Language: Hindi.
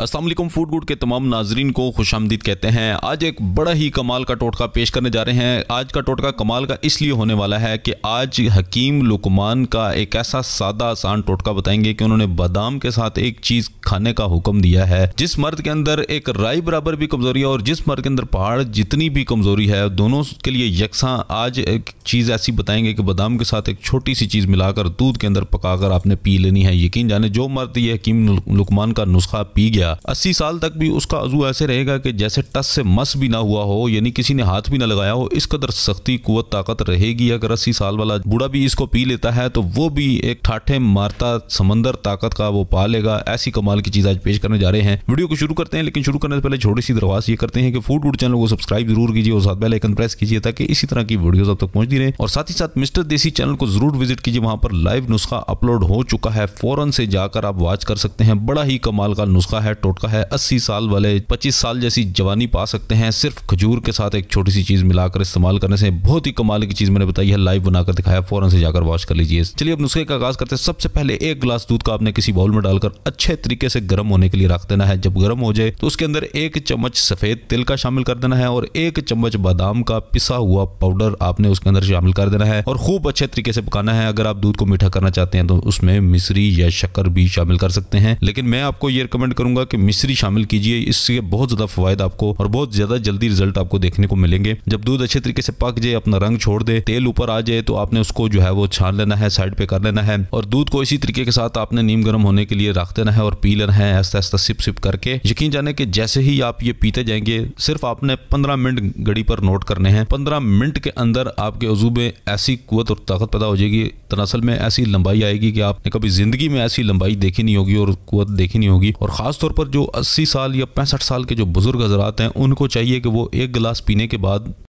असलम फूड गुड के तमाम नाजरन को खुश आमदीद कहते हैं आज एक बड़ा ही कमाल का टोटका पेश करने जा रहे हैं आज का टोटका कमाल का इसलिए होने वाला है कि आज हकीम लुकमान का एक ऐसा सादा आसान टोटका बताएंगे कि उन्होंने बादाम के साथ एक चीज़ खाने का हुक्म दिया है जिस मर्द के अंदर एक राय बराबर भी कमज़ोरी है और जिस मर्द के अंदर पहाड़ जितनी भी कमज़ोरी है दोनों के लिए यकसा आज एक चीज़ ऐसी बताएंगे कि बादाम के साथ एक छोटी सी चीज़ मिलाकर दूध के अंदर पकाकर आपने पी लेनी है यकीन जाने जो मर्द ये हकीम लुकमान का नुस्खा पी गया गया अस्सी साल तक भी उसका अजू ऐसे रहेगा कि जैसे टस से मस भी ना हुआ हो यानी किसी ने हाथ भी ना लगाया हो इस कदर सख्ती कुत ताकत रहेगी अगर अस्सी साल वाला बूढ़ा भी इसको पी लेता है तो वो भी एक ठाठे मारता समंदर ताकत का वो पा लेगा ऐसी कमाल की चीज आज पेश करने जा रहे हैं वीडियो को शुरू करते हैं लेकिन शुरू करने से पहले छोटी सी दरवाज ये करते हैं कि फूड वूड चैनल को सब्सक्राइब जरूर कीजिए और साथ बेलाइकन प्रेस कीजिए ताकि इसी तरह की वीडियो अब तक पहुंचती रहे और साथ ही साथ मिस्टर देसी चैनल को जरूर विजिट कीजिए वहां पर लाइव नुस्खा अपलोड हो चुका है फौरन से जाकर आप वॉच कर सकते हैं बड़ा ही कमाल का नुस्खा है टोटका है अस्सी साल वाले पच्चीस साल जैसी जवानी पा सकते हैं सिर्फ खजूर के साथ एक छोटी सी चीज मिलाकर इस्तेमाल करने से बहुत ही कमाल की चीज मैंने बताई है लाइव बनाकर दिखाया फौरन से जाकर वॉश कर लीजिए चलिए अब नुस्खे का आगाज करते हैं सबसे पहले एक ग्लास दूध का आपने किसी बाउल में डालकर अच्छे तरीके से गर्म होने के लिए रख देना है जब गर्म हो जाए तो उसके अंदर एक चम्मच सफेद तिल का शामिल कर देना है और एक चम्मच बादाम का पिसा हुआ पाउडर आपने उसके अंदर शामिल कर देना है और खूब अच्छे तरीके से पकाना है अगर आप दूध को मीठा करना चाहते हैं तो उसमें मिश्री या शक्कर भी शामिल कर सकते हैं लेकिन मैं आपको ये रिकमेंड करूंगा कि मिश्री शामिल कीजिए इससे बहुत ज़्यादा फायदा आपको और बहुत ज़्यादा जल्दी रिजल्ट आपको देखने को मिलेंगे जब दूध अच्छे तरीके से पक जाए अपना रंग छोड़ दे तेल ऊपर आ जाए तो आपने उसको जो है वो छान लेना है साइड पे कर लेना है और दूध को इसी तरीके के साथ आपने नीम गर्म होने के लिए रख देना है और पी लेना है ऐसा ऐसा सिप सिप करके यकीन जाने कि जैसे ही आप ये पीते जाएंगे सिर्फ आपने पंद्रह मिनट घड़ी पर नोट करने हैं पंद्रह मिनट के अंदर आपके अजूबे ऐसी कुत और ताकत पैदा हो जाएगी दरअसल में ऐसी लंबाई आएगी कि आपने कभी ज़िंदगी में ऐसी लंबाई देखी नहीं होगी और कुत देखी नहीं होगी और ख़ासतौर पर जो अस्सी साल या पैंसठ साल के जो बुज़ुर्ग हजरात हैं उनको चाहिए कि वो एक गिलास पीने के बाद